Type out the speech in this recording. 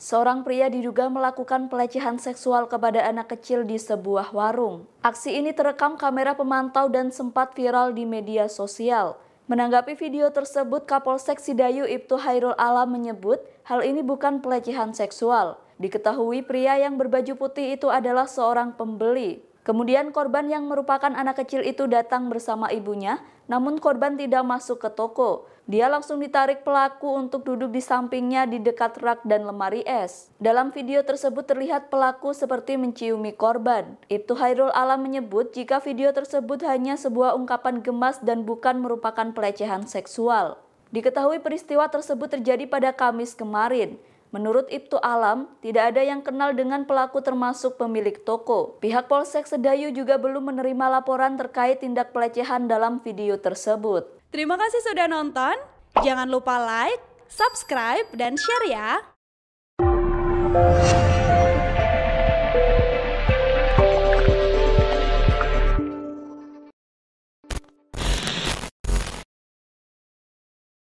Seorang pria diduga melakukan pelecehan seksual kepada anak kecil di sebuah warung. Aksi ini terekam kamera pemantau dan sempat viral di media sosial. Menanggapi video tersebut, Kapolsek Sidayu Ibtu Hairul Alam menyebut hal ini bukan pelecehan seksual. Diketahui pria yang berbaju putih itu adalah seorang pembeli. Kemudian korban yang merupakan anak kecil itu datang bersama ibunya, namun korban tidak masuk ke toko. Dia langsung ditarik pelaku untuk duduk di sampingnya di dekat rak dan lemari es. Dalam video tersebut terlihat pelaku seperti menciumi korban. Itu Hairul Alam menyebut jika video tersebut hanya sebuah ungkapan gemas dan bukan merupakan pelecehan seksual. Diketahui peristiwa tersebut terjadi pada Kamis kemarin. Menurut Ibtu Alam, tidak ada yang kenal dengan pelaku termasuk pemilik toko. Pihak Polsek Sedayu juga belum menerima laporan terkait tindak pelecehan dalam video tersebut. Terima kasih sudah nonton. Jangan lupa like, subscribe, dan share ya.